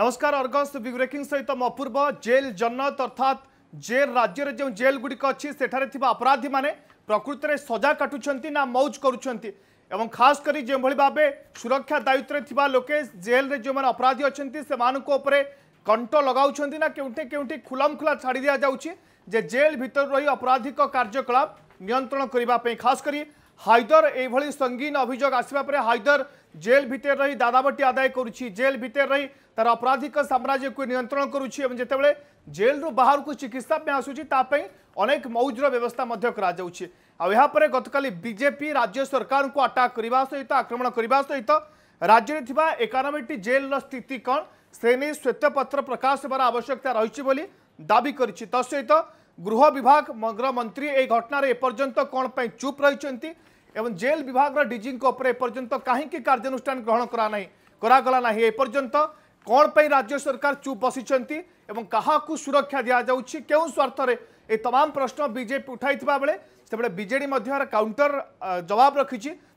নমস্কার Argus big breaking সহিত মু অপূর্ব জেল জন্নত অর্থাৎ জেল রাজ্যের যে জেল গুড়িক অছি সেঠারে থিবা অপরাধী মানে প্রকৃতরে সজা কাটুছন্তি না মৌজ করুছন্তি এবং খাস করে যেভাবে ভাবে সুরক্ষা দায়িত্বরে থিবা লোকে জেলরে যে মানে অপরাধী অছন্তি সেমানক উপরে কণ্ট লগাউছন্তি না কেউঠি কেউঠি খুলম খুলা ছাড়ি দিয়া যাউছি যে জেল ভিতর রহি অপরাধিক কার্যকলাপ নিয়ন্ত্রণ করিবা পাই খাস করি হায়দর এইভাবে সঙ্গীন অভিযোগ আসবা পরে হায়দর জেল ভিতরে রহি দাদাবটি আদায় করুছি জেল ভিতরে রহি ତାର ଅପରାଧିକ ସାମ୍ରାଜ୍ୟକୁ ନିୟନ୍ତ୍ରଣ କରୁଛି ଏବଂ ଯେତେବେଳେ ଜେଲ୍ରୁ ବାହାରକୁ ଚିକିତ୍ସା ପାଇଁ ଆସୁଛି ତା ପାଇଁ ଅନେକ ମୌଜର ବ୍ୟବସ୍ଥା ମଧ୍ୟ କରାଯାଉଛି ଆଉ ଏହାପରେ ଗତକାଲି ବିଜେପି ରାଜ୍ୟ ସରକାରଙ୍କୁ ଆଟାକ୍ କରିବା ସହିତ ଆକ୍ରମଣ କରିବା ସହିତ ରାଜ୍ୟରେ ଥିବା ଏକାନବେଟି ଜେଲ୍ର ସ୍ଥିତି କ'ଣ ସେ ନେଇ ଶ୍ୱେତପତ୍ର ପ୍ରକାଶ ହେବାର ଆବଶ୍ୟକତା ରହିଛି ବୋଲି ଦାବି କରିଛି ତା ସହିତ ଗୃହ ବିଭାଗ ଗୃହମନ୍ତ୍ରୀ ଏହି ଘଟଣାରେ ଏପର୍ଯ୍ୟନ୍ତ କ'ଣ ପାଇଁ ଚୁପ୍ ରହିଛନ୍ତି ଏବଂ ଜେଲ୍ ବିଭାଗର ଡିଜିଙ୍କ ଉପରେ ଏପର୍ଯ୍ୟନ୍ତ କାହିଁକି କାର୍ଯ୍ୟାନୁଷ୍ଠାନ ଗ୍ରହଣ କରାନାହିଁ କରାଗଲା ନାହିଁ ଏପର୍ଯ୍ୟନ୍ତ कौन पर राज्य सरकार चुप बसी और क्या सुरक्षा दि जाऊँगी क्यों स्वार्थर ये तमाम प्रश्न बीजेपी उठाई बेले से बजे काउंटर जवाब रखी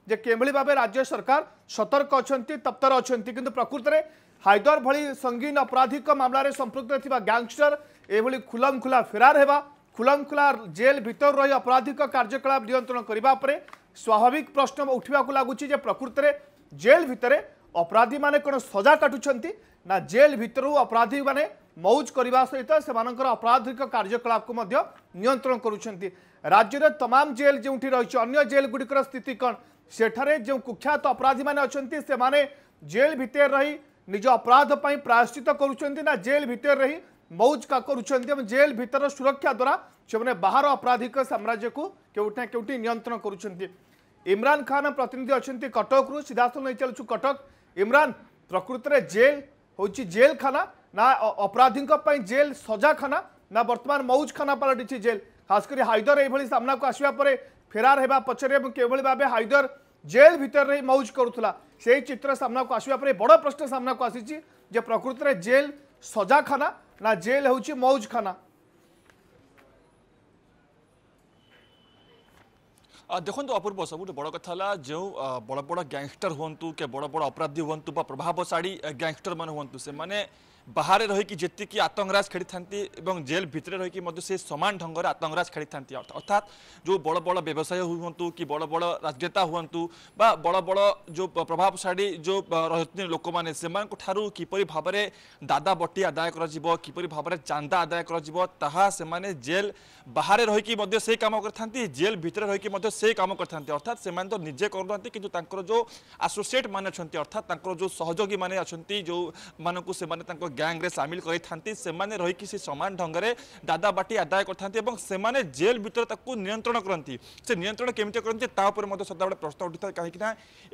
जे कि भाव राज्य सरकार सतर्क अच्छा तप्तर अच्छा कि प्रकृत में हायदर भली संगीन अपराधिक मामलें संपृक्त गैंगस्टर यह खुलम खुला फेरार होगा खुलम खुला जेल भितर रही अपराधिक कार्यकलाप नियंत्रण करने स्वाभाविक प्रश्न उठवाक लगुच प्रकृत में जेल भितर अपराधी मैंने कौन सजा काटुंट ना जेल भितर अपराधी मैंने मौज करने सहित से अपराधिक कार्यकलाप कोण कर राज्य में तमाम जेल जो रही अगर जेल गुड़िकर स्थित कौन सेठे जो कुख्यात तो अपराधी मैंने अच्छा से माने जेल भितर रही निज अपराधपी प्रायश्चित करा जेल भितर रही मौज का कर जेल भितर सुरक्षा द्वारा से बाहर अपराधिक साम्राज्य को क्यों क्योंकि नियंत्रण इमरान खान प्रतिनिधि अच्छा कटक्रु सीधा नहीं चलु कटक ଇମ୍ରାନ ପ୍ରକୃତରେ ଜେଲ୍ ହେଉଛି ଜେଲ୍ଖାନା ନା ଅପରାଧୀଙ୍କ ପାଇଁ ଜେଲ୍ ସଜାଖାନା ନା ବର୍ତ୍ତମାନ ମୌଜଖାନା ପାଲଟିଛି ଜେଲ୍ ଖାସ କରି ହାଇଦର ଏଇଭଳି ସାମ୍ନାକୁ ଆସିବା ପରେ ଫେରାର ହେବା ପଛରେ ଏବଂ କେଉଁଭଳି ଭାବେ ହାଇଦର ଜେଲ୍ ଭିତରେ ରହି ମୌଜ କରୁଥିଲା ସେହି ଚିତ୍ର ସାମ୍ନାକୁ ଆସିବା ପରେ ବଡ଼ ପ୍ରଶ୍ନ ସାମ୍ନାକୁ ଆସିଛି ଯେ ପ୍ରକୃତରେ ଜେଲ୍ ସଜାଖାନା ନା ଜେଲ୍ ହେଉଛି ମୌଜଖାନା ଦେଖନ୍ତୁ ଅପୂର୍ବ ସବୁଠୁ ବଡ଼ କଥା ହେଲା ଯେଉଁ ବଡ଼ ବଡ଼ ଗ୍ୟାଙ୍ଗଷ୍ଟର ହୁଅନ୍ତୁ କି ବଡ଼ ବଡ଼ ଅପରାଧୀ ହୁଅନ୍ତୁ ବା ପ୍ରଭାବଶାଳୀ ଗ୍ୟାଙ୍ଗଷ୍ଟରମାନେ ହୁଅନ୍ତୁ ସେମାନେ ବାହାରେ ରହିକି ଯେତିକି ଆତଙ୍କରାଜ ଖେଳିଥାନ୍ତି ଏବଂ ଜେଲ୍ ଭିତରେ ରହିକି ମଧ୍ୟ ସେ ସମାନ ଢଙ୍ଗରେ ଆତଙ୍କରାଜ ଖେଳିଥାନ୍ତି ଅର୍ଥାତ୍ ଯେଉଁ ବଡ଼ ବଡ଼ ବ୍ୟବସାୟ ହୁଅନ୍ତୁ କି ବଡ଼ ବଡ଼ ରାଜନେତା ହୁଅନ୍ତୁ ବା ବଡ଼ ବଡ଼ ଯେଉଁ ପ୍ରଭାବଶାଳୀ ଯେଉଁ ରହିଛନ୍ତି ଲୋକମାନେ ସେମାନଙ୍କ ଠାରୁ କିପରି ଭାବରେ ଦାଦା ବଟି ଆଦାୟ କରାଯିବ କିପରି ଭାବରେ ଚାନ୍ଦା ଆଦାୟ କରାଯିବ ତାହା ସେମାନେ ଜେଲ୍ ବାହାରେ ରହିକି ମଧ୍ୟ ସେଇ କାମ କରିଥାନ୍ତି ଜେଲ୍ ଭିତରେ ରହିକି ମଧ୍ୟ ସେଇ କାମ କରିଥାନ୍ତି ଅର୍ଥାତ୍ ସେମାନେ ତ ନିଜେ କରୁନାହାନ୍ତି କିନ୍ତୁ ତାଙ୍କର ଯେଉଁ ଆସୋସିଏଟ୍ ମାନେ ଅଛନ୍ତି ଅର୍ଥାତ୍ ତାଙ୍କର ଯେଉଁ ସହଯୋଗୀମାନେ ଅଛନ୍ତି ଯେଉଁମାନଙ୍କୁ ସେମାନେ ତାଙ୍କ ଗ୍ୟାଙ୍ଗରେ ସାମିଲ କରିଥାନ୍ତି ସେମାନେ ରହିକି ସେ ସମାନ ଢଙ୍ଗରେ ଦାଦାବାଟି ଆଦାୟ କରିଥାନ୍ତି ଏବଂ ସେମାନେ ଜେଲ୍ ଭିତରେ ତାକୁ ନିୟନ୍ତ୍ରଣ କରନ୍ତି ସେ ନିୟନ୍ତ୍ରଣ କେମିତି କରନ୍ତି ତା ଉପରେ ମଧ୍ୟ ସଦାବେଳେ ପ୍ରଶ୍ନ ଉଠିଥାଏ କାହିଁକିନା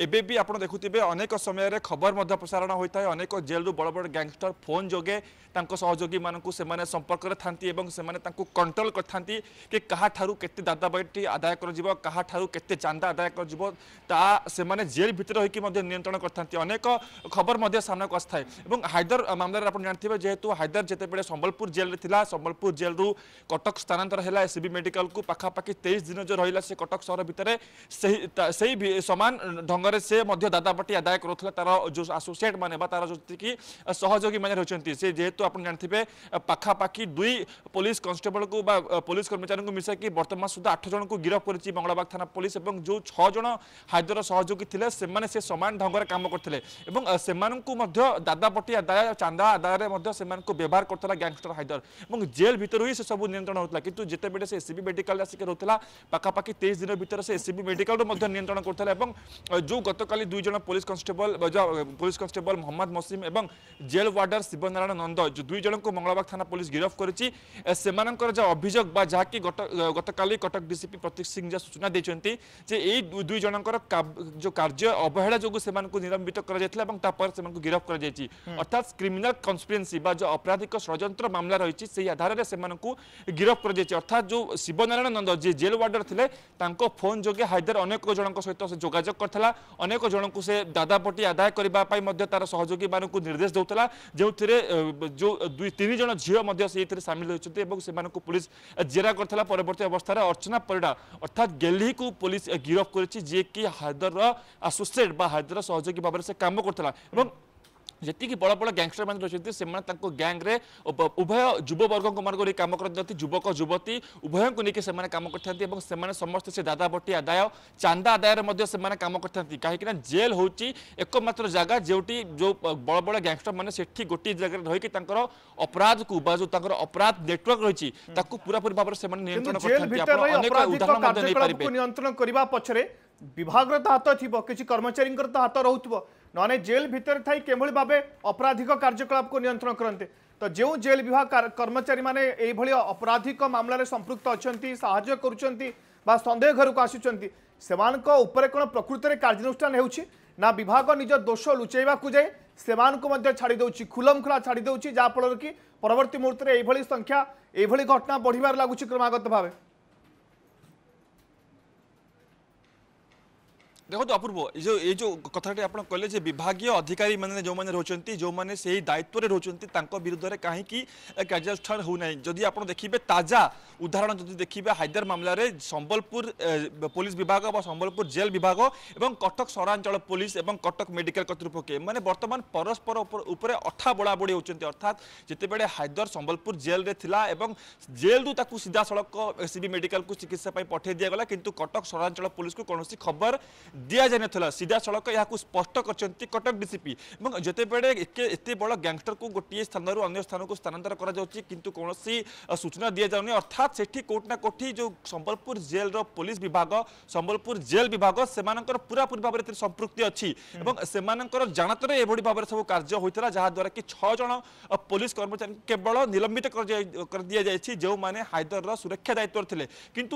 ଏବେ ବି ଆପଣ ଦେଖୁଥିବେ ଅନେକ ସମୟରେ ଖବର ମଧ୍ୟ ପ୍ରସାରଣ ହୋଇଥାଏ ଅନେକ ଜେଲ୍ରୁ ବଡ଼ ବଡ଼ ଗ୍ୟାଙ୍ଗଷ୍ଟର ଫୋନ୍ ଯୋଗେ ତାଙ୍କ ସହଯୋଗୀମାନଙ୍କୁ ସେମାନେ ସମ୍ପର୍କରେ ଥାନ୍ତି ଏବଂ ସେମାନେ ତାଙ୍କୁ କଣ୍ଟ୍ରୋଲ କରିଥାନ୍ତି କି କାହାଠାରୁ କେତେ ଦାଦାବାଟି ଆଦାୟ କରାଯିବ କାହାଠାରୁ କେତେ ଚାନ୍ଦା ଆଦାୟ କରାଯିବ ତା ସେମାନେ ଜେଲ୍ ଭିତରେ ରହିକି ମଧ୍ୟ ନିୟନ୍ତ୍ରଣ କରିଥାନ୍ତି ଅନେକ ଖବର ମଧ୍ୟ ସାମ୍ନାକୁ ଆସିଥାଏ ଏବଂ ହାଇଦର ମାମଲାରେ ଆପଣ ଜାଣିଥିବେ ଯେହେତୁ ହାଇଦର ଯେତେବେଳେ ସମ୍ବଲପୁର ଜେଲ୍ରେ ଥିଲା ସମ୍ବଲପୁର ଜେଲ୍ରୁ କଟକ ସ୍ଥାନାନ୍ତର ହେଲା ଏସ୍ସିବି ମେଡିକାଲକୁ ପାଖାପାଖି ତେଇଶ ଦିନ ଯେଉଁ ରହିଲା ସେ କଟକ ସହର ଭିତରେ ସେହି ସେହି ସମାନ ଢଙ୍ଗରେ ସେ ମଧ୍ୟ ଦାଦାବଟି ଆଦାୟ କରୁଥିଲା ତାର ଯେଉଁ ଆସୋସିଏଟ୍ ମାନେ ବା ତାର ଯେତିକି ସହଯୋଗୀ ମାନେ ରହିଛନ୍ତି ସେ ଯେହେତୁ ଆପଣ ଜାଣିଥିବେ ପାଖାପାଖି ଦୁଇ ପୋଲିସ କନଷ୍ଟେବଳକୁ ବା ପୋଲିସ କର୍ମଚାରୀଙ୍କୁ ମିଶାଇକି ବର୍ତ୍ତମାନ ସୁଦ୍ଧା ଆଠ ଜଣଙ୍କୁ ଗିରଫ କରିଛି ମଙ୍ଗଳବାଗ ଥାନା ପୋଲିସ ଏବଂ ଯେଉଁ ଛଅ ଜଣ ହାଇଦର ସହଯୋଗୀ ଥିଲେ ସେମାନେ ସେ ସମାନ ଢଙ୍ଗରେ କାମ କରିଥିଲେ ଏବଂ ସେମାନଙ୍କୁ ମଧ୍ୟ ଦାଦାବଟି ଆଦାୟ ଚାନ୍ଦା আদাୟରେ ମଧ୍ୟ ସେମାନଙ୍କୁ ବ୍ୟବହାର କରୁଥିଲା ଗ୍ୟାଙ୍ଗଷ୍ଟର ହାଇଦର ଏବଂ ଜେଲ୍ ଭିତରୁ ହିଁ ସେସବୁ ନିୟନ୍ତ୍ରଣ ହେଉଥିଲା କିନ୍ତୁ ଯେତେବେଳେ ସେ ଏସ୍ସିବି ମେଡିକାଲରେ ଆସିକି ରହୁଥିଲା ପାଖାପାଖି ତେଇଶ ଦିନ ଭିତରେ ସେ ଏସ୍ସିବି ମେଡିକାଲରୁ ମଧ୍ୟ ନିୟନ୍ତ୍ରଣ କରୁଥିଲା ଏବଂ ଯେଉଁ ଗତକାଲି ଦୁଇ ଜଣ police constable police constable Mohammad Masim ଏବଂ ଜେଲ୍ ୱାର୍ଡର ଶିବନାରାୟଣ ନନ୍ଦ ଦୁଇ ଜଣଙ୍କୁ ମଙ୍ଗଳବାଗ থানা পুলিশ গিরফ করেছি সেমানଙ୍କର যা অভিযোগ বা যাকি গতকালি কটক ডিসিপি প্রতীক সিং যা সূচনা দিয়েছেন যে এই দুই জনকর যে কার্য অবহেলা যোগ সেমানଙ୍କୁ নিলম্বিত করা যাইଥିଲା এবং তারপরে সেমানଙ୍କୁ গিরফ করা যাইছি অর্থাৎ ক্রিমিনাল কনস্পিরেন্সি বা যে অপরাধিক ষড়যন্ত্র মামলা রয়েছে সেই আধারে সে গিরফ করা যাই অর্থাৎ যে শিবনারায়ণ নন্দ যে জেল ওয়ার্ডর লে তাঁর ফোন যোগে হায়দার অনেক জনক সহ সে যোগাযোগ করে অনেক জনক সে দাদাপটি আদায় করা তার সহযোগী মানুষ নির্দেশ দেওয়া যে যে দুই তিন জন ঝিও সেইখানে সামিল হয়েছেন এবং সে পুলিশ জেরা করে পরবর্তী অবস্থায় অর্চনা পরিডা অর্থাৎ গেহ্লিকে পুলিশ গিরফ করেছে যিয়ে কি হায়দর আসোসিয়েট বা হায়দর সহযোগী ভাবে সে কাম করুলা এবং ଯେତିକି ବଡ଼ ବଡ଼ ଗ୍ୟାଙ୍ଗଷ୍ଟରମାନେ ରହିଛନ୍ତି ସେମାନେ ତାଙ୍କ ଗ୍ୟାଙ୍ଗରେ ଉଭୟ ଯୁବବର୍ଗଙ୍କମାନଙ୍କୁ ନେଇ କାମ କରିଥାନ୍ତି ଯୁବକ ଯୁବତୀ ଉଭୟଙ୍କୁ ନେଇକି ସେମାନେ କାମ କରିଥାନ୍ତି ଏବଂ ସେମାନେ ସମସ୍ତେ ସେ ଦାଦାବଟି ଆଦାୟ ଚାନ୍ଦା ଆଦାୟରେ ମଧ୍ୟ ସେମାନେ କାମ କରିଥାନ୍ତି କାହିଁକିନା ଜେଲ୍ ହେଉଛି ଏକମାତ୍ର ଜାଗା ଯେଉଁଠି ଯେଉଁ ବଡ଼ ବଡ଼ ଗ୍ୟାଙ୍ଗଷ୍ଟରମାନେ ସେଠି ଗୋଟିଏ ଜାଗାରେ ରହିକି ତାଙ୍କର ଅପରାଧକୁ ବା ଯେଉଁ ତାଙ୍କର ଅପରାଧ ନେଟୱାର୍କ ରହିଛି ତାକୁ ପୁରାପୁରି ଭାବରେ ସେମାନେ ନିୟନ୍ତ୍ରଣ କରିଥାନ୍ତି ଆପଣ ଅନେକ ଉଦାହରଣ ମଧ୍ୟ ନେଇପାରିବେ ନିୟନ୍ତ୍ରଣ କରିବା ପଛରେ ବିଭାଗର ତ ହାତ ଥିବ କିଛି କର୍ମଚାରୀଙ୍କର ତ ହାତ ରହୁଥିବ ନହେଲେ ଜେଲ୍ ଭିତରେ ଥାଇ କିଭଳି ଭାବେ ଅପରାଧିକ କାର୍ଯ୍ୟକଳାପକୁ ନିୟନ୍ତ୍ରଣ କରନ୍ତେ ତ ଯେଉଁ ଜେଲ୍ ବିଭାଗ କର୍ମଚାରୀମାନେ ଏଇଭଳି ଅପରାଧିକ ମାମଲାରେ ସମ୍ପୃକ୍ତ ଅଛନ୍ତି ସାହାଯ୍ୟ କରୁଛନ୍ତି ବା ସନ୍ଦେହ ଘରକୁ ଆସୁଛନ୍ତି ସେମାନଙ୍କ ଉପରେ କ'ଣ ପ୍ରକୃତରେ କାର୍ଯ୍ୟାନୁଷ୍ଠାନ ହେଉଛି ନା ବିଭାଗ ନିଜ ଦୋଷ ଲୁଚାଇବାକୁ ଯାଇ ସେମାନଙ୍କୁ ମଧ୍ୟ ଛାଡ଼ି ଦେଉଛି ଖୁଲମଖୁଲା ଛାଡ଼ି ଦେଉଛି ଯାହାଫଳରେ କି ପରବର୍ତ୍ତୀ ମୁହୂର୍ତ୍ତରେ ଏଇଭଳି ସଂଖ୍ୟା ଏଇଭଳି ଘଟଣା ବଢ଼ିବାରେ ଲାଗୁଛି କ୍ରମାଗତ ଭାବେ দেখন্তু অপূর্ব এই যে এই যে কথাটি আপনার কলে যে বিভাগীয় অধিকারী মানে যে রয়েছেন যে সেই দায়িত্বরে রয়েছেন তাঁর বিরুদ্ধে কী কার্যানুষ্ঠান হো না যদি আপনার দেখবে তাজা উদাহরণ যদি দেখবে হায়দার মামলার সম্বলপুর পুলিশ বিভাগ বা সম্বলপুর জেল বিভাগ এবং কটক সহরাঞ্চল পুলিশ এবং কটক মেডিকাল কর্তৃপক্ষ এমানে বর্তমান পরস্পর উপরে অঠা বোড়াবোড়ি হচ্ছেন অর্থাৎ যেতবে হায়দর সম্বলপুর জেলরে লা এবং জেলু তাকে সিধাসলখ সিবি মেডিকাল চিকিৎসা পঠাই দিয়েগলা কিন্তু কটক সহরাঞ্চল পুলিশকে কোণী খবর ଦିଆଯାଇନଥିଲା ସିଧାସଳଖ ଏହାକୁ ସ୍ପଷ୍ଟ କରିଛନ୍ତି କଟକ ଡିସିପି ଏବଂ ଯେତେବେଳେ ଏତେ ବଡ଼ ଗ୍ୟାଙ୍ଗଷ୍ଟରକୁ ଗୋଟିଏ ସ୍ଥାନରୁ ଅନ୍ୟ ସ୍ଥାନକୁ ସ୍ଥାନାନ୍ତର କରାଯାଉଛି କିନ୍ତୁ କୌଣସି ସୂଚନା ଦିଆଯାଉନି ଅର୍ଥାତ୍ ସେଠି କୋଉଠି ନା କୋଉଠି ଯେଉଁ ସମ୍ବଲପୁର ଜେଲ୍ର ପୋଲିସ ବିଭାଗ ସମ୍ବଲପୁର ଜେଲ୍ ବିଭାଗ ସେମାନଙ୍କର ପୁରାପୁରି ଭାବରେ ଏଥିରେ ସମ୍ପୃକ୍ତି ଅଛି ଏବଂ ସେମାନଙ୍କର ଜାଣତରେ ଏଭଳି ଭାବରେ ସବୁ କାର୍ଯ୍ୟ ହୋଇଥିଲା ଯାହାଦ୍ୱାରା କି ଛଅ ଜଣ ପୋଲିସ କର୍ମଚାରୀ କେବଳ ନିଲମ୍ବିତ କରିଦିଆଯାଇଛି ଯେଉଁମାନେ ହାଇଦରର ସୁରକ୍ଷା ଦାୟିତ୍ୱରେ ଥିଲେ କିନ୍ତୁ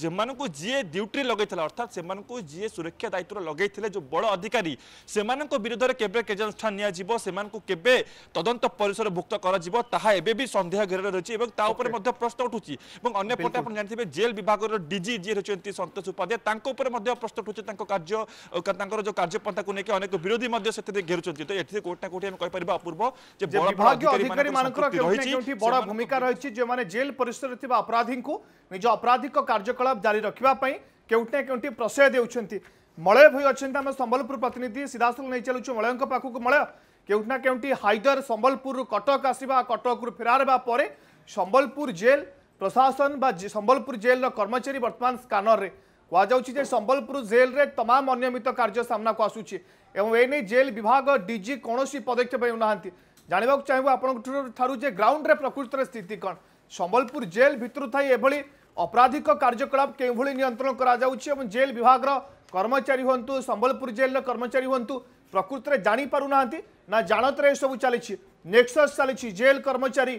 ଯେମାନଙ୍କୁ ଯିଏ ଡ୍ୟୁଟି ଲଗାଇଥିଲା ଅର୍ଥାତ୍ ସେମାନଙ୍କୁ ଯିଏ ସୁରକ୍ଷା ଦାୟିତ୍ୱରେ ଲଗାଇଥିଲେ ଯେଉଁ ବଡ଼ ଅଧିକାରୀ ସେମାନଙ୍କ ବିରୁଦ୍ଧରେ କେବେ କାର୍ଯ୍ୟାନୁଷ୍ଠାନ ନିଆଯିବ ସେମାନଙ୍କୁ କେବେ ତଦନ୍ତ ପରିସରଭୁକ୍ତ କରାଯିବ ତାହା ଏବେ ବି ସନ୍ଦେହ ଘେରରେ ରହିଛି ଏବଂ ତା ଉପରେ ମଧ୍ୟ ପ୍ରଶ୍ନ ଉଠୁଛି ଏବଂ ଅନ୍ୟପଟେ ଆପଣ ଜାଣିଥିବେ ଜେଲ୍ ବିଭାଗର ଡିଜି ଯିଏ ରହିଛନ୍ତି ସନ୍ତୋଷ ଉପାଧ୍ୟାୟ ତାଙ୍କ ଉପରେ ମଧ୍ୟ ପ୍ରଶ୍ନ ଉଠୁଛି ତାଙ୍କ କାର୍ଯ୍ୟ ତାଙ୍କର ଯେଉଁ କାର୍ଯ୍ୟପନ୍ଥାକୁ ନେଇକି ଅନେକ ବିରୋଧୀ ମଧ୍ୟ ସେଥିରେ ଘେରୁଛନ୍ତି ତ ଏଠି କୋଉଠି ନା କୋଉଠି ଆମେ କହିପାରିବା ଅପୂର୍ବ ଯେ ବଡ଼ ଭୂମିକା ରହିଛି ଯେଉଁମାନେ ଜେଲ୍ ପରିସରରେ ଥିବା ଅପରାଧୀଙ୍କୁ ନିଜ ଅପରାଧିକ କାର୍ଯ୍ୟକଳାପ ଜାରି ରଖିବା ପାଇଁ কেউটি না কেউটি প্রশয় দেউছেন মলয় ভাই অনেক আমার সম্বলপুর প্রতিনিধি সিধাসল নিয়ে চালুছু মলয় পাখক মলয় কেউটি না কেউটি হাইদর সম্বলপুর কটক আসবা কটক ফেরার হওয়া পরে সম্বলপুর জেল প্রশাসন বা সম্বলপুর জেলর কর্মচারী বর্তমান স্কানরে কুযাচ্ছে যে সম্বলপুর জেলরে তমাম অনিয়মিত কার্য সামনাকু আসুচি এবং এনে জেল বিভাগ ডিজি কৌশি পদক্ষেপ না জাঁয়া চাহিব আপনার ঠার যে গ্রাউন্ডে প্রকৃতর স্থিতি কণ সম্বলপুর জেল ভিতর থাই এভাবে ଅପରାଧିକ କାର୍ଯ୍ୟକଳାପ କେଉଁଭଳି ନିୟନ୍ତ୍ରଣ କରାଯାଉଛି ଏବଂ ଜେଲ୍ ବିଭାଗର କର୍ମଚାରୀ ହୁଅନ୍ତୁ ସମ୍ବଲପୁର ଜେଲ୍ର କର୍ମଚାରୀ ହୁଅନ୍ତୁ ପ୍ରକୃତରେ ଜାଣିପାରୁନାହାନ୍ତି ନା ଜାଣତରେ ଏସବୁ ଚାଲିଛି ନେକ୍ସସ୍ ଚାଲିଛି ଜେଲ୍ କର୍ମଚାରୀ